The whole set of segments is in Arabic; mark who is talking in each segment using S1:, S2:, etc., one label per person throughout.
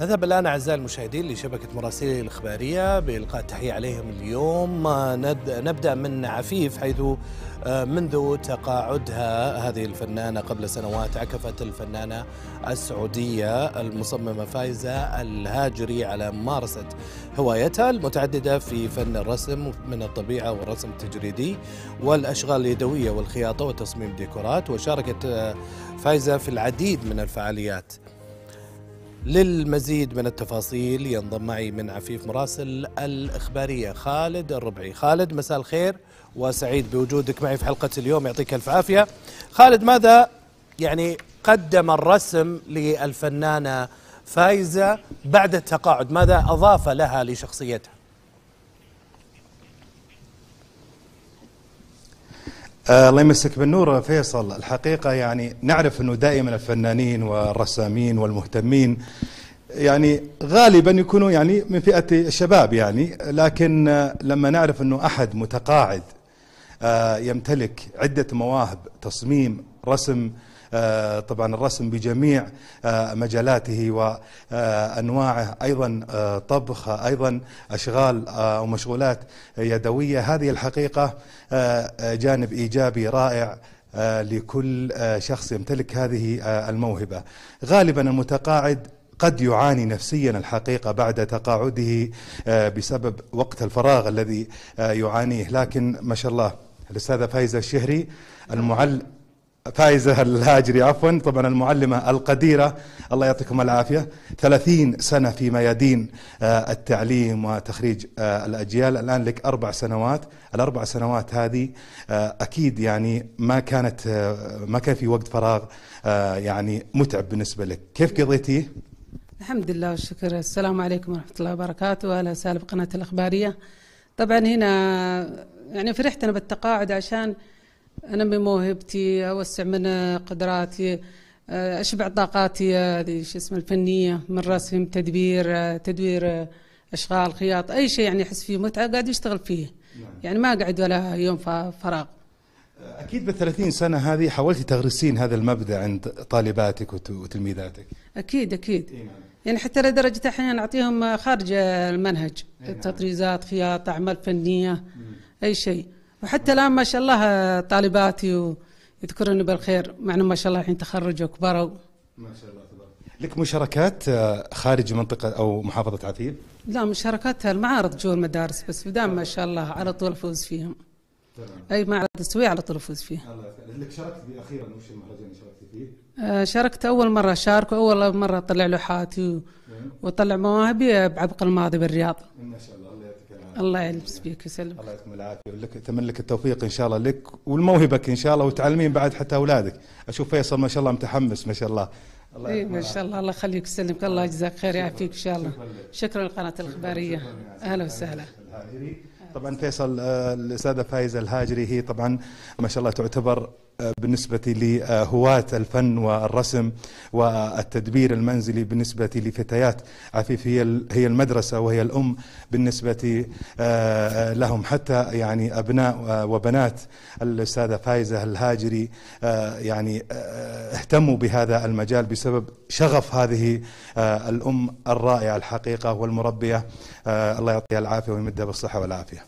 S1: نذهب الآن أعزائي المشاهدين لشبكة مراسلي الإخبارية بإلقاء التحية عليهم اليوم نبدأ من عفيف حيث آه، منذ تقاعدها هذه الفنانة قبل سنوات عكفت الفنانة السعودية المصممة فايزة الهاجري على ممارسة هوايتها المتعددة في فن الرسم من الطبيعة والرسم التجريدي والأشغال اليدوية والخياطة وتصميم ديكورات وشاركت آه، فايزة في العديد من الفعاليات للمزيد من التفاصيل ينضم معي من عفيف مراسل الإخبارية خالد الربعي خالد مساء الخير وسعيد بوجودك معي في حلقة اليوم يعطيك ألف عافية خالد ماذا يعني قدم الرسم للفنانة فايزة بعد التقاعد ماذا أضاف لها لشخصيتها
S2: آه، الله يمسك بالنور فيصل الحقيقة يعني نعرف أنه دائما الفنانين والرسامين والمهتمين يعني غالبا يكونوا يعني من فئة الشباب يعني لكن لما نعرف أنه أحد متقاعد آه، يمتلك عدة مواهب تصميم رسم آه، طبعا الرسم بجميع آه، مجالاته وأنواعه أيضا آه، طبخ أيضا أشغال ومشغولات يدوية هذه الحقيقة جانب إيجابي رائع لكل شخص يمتلك هذه الموهبة غالبا المتقاعد قد يعاني نفسيا الحقيقة بعد تقاعده بسبب وقت الفراغ الذي يعانيه لكن ما شاء الله الأستاذة فايزة الشهري المعلم فايزة الهاجري عفوا طبعا المعلمة القديرة الله يعطيكم العافية 30 سنة في ميادين آه، التعليم وتخريج آه، الأجيال الآن لك أربع سنوات الأربع سنوات هذه آه، أكيد يعني ما كانت ما كان في وقت فراغ يعني متعب بالنسبة لك كيف قضيتيه؟
S3: الحمد لله والشكر السلام عليكم ورحمة الله وبركاته أهلا وسهلا بقناة الأخبارية طبعا هنا يعني فرحت أنا بالتقاعد عشان انمي موهبتي اوسع من قدراتي آه، اشبع طاقاتي هذه شو اسمه الفنيه من رسم تدبير آه، تدوير آه، اشغال خياط اي شيء يعني احس فيه متعه قاعد اشتغل فيه نعم. يعني, ما اقعد ولا يوم فراغ
S2: اكيد بال 30 سنه هذه حاولتي تغرسين هذا المبدا عند طالباتك وتلميذاتك
S3: اكيد اكيد نعم. يعني حتى لدرجه احيانا اعطيهم خارج المنهج نعم. تطريزات خياطه اعمال فنيه اي شيء وحتى الان ما شاء الله طالباتي يذكروني بالخير مع انه ما شاء الله الحين تخرجوا وكبروا ما شاء
S2: الله تبارك لك مشاركات آه، خارج منطقه او محافظه
S3: عثيب؟ لا مشاركات المعارض جوا المدارس بس دام ما شاء الله على طول افوز فيهم تمام اي معرض اسويه على طول افوز فيه
S2: الله لك شاركت اخيرا وش المهرجان اللي شاركت فيه؟
S3: آه، شاركت اول مره شارك واول مره اطلع لوحاتي نعم. واطلع مواهبي بعبق الماضي بالرياض ما شاء الله الله يلبس بيك ويسلمك الله يعطيكم
S2: العافيه ولك اتمنى لك التوفيق ان شاء الله لك والموهبة ان شاء الله وتعلمين بعد حتى اولادك اشوف فيصل ما شاء الله متحمس ما شاء الله
S3: الله إيه ما شاء الله الله يخليك يسلمك الله يجزاك خير يعافيك ان شاء الله شكرا للقناه الاخباريه اهلا وسهلا
S2: طبعا فيصل آه، الاستاذه فايزه الهاجري هي طبعا ما شاء الله تعتبر بالنسبة لهواة آه، الفن والرسم والتدبير المنزلي بالنسبة لفتيات عفيف هي هي المدرسة وهي الأم بالنسبة آه، لهم حتى يعني أبناء آه، وبنات الأستاذة فايزة الهاجري يعني اهتموا بهذا المجال بسبب شغف هذه الأم الرائعة الحقيقة والمربية الله يعطيها العافية ويمدها بالصحة والعافية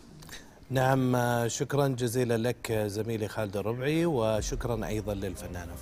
S1: نعم شكرا جزيلا لك زميلي خالد الربعي وشكرا أيضا للفنانة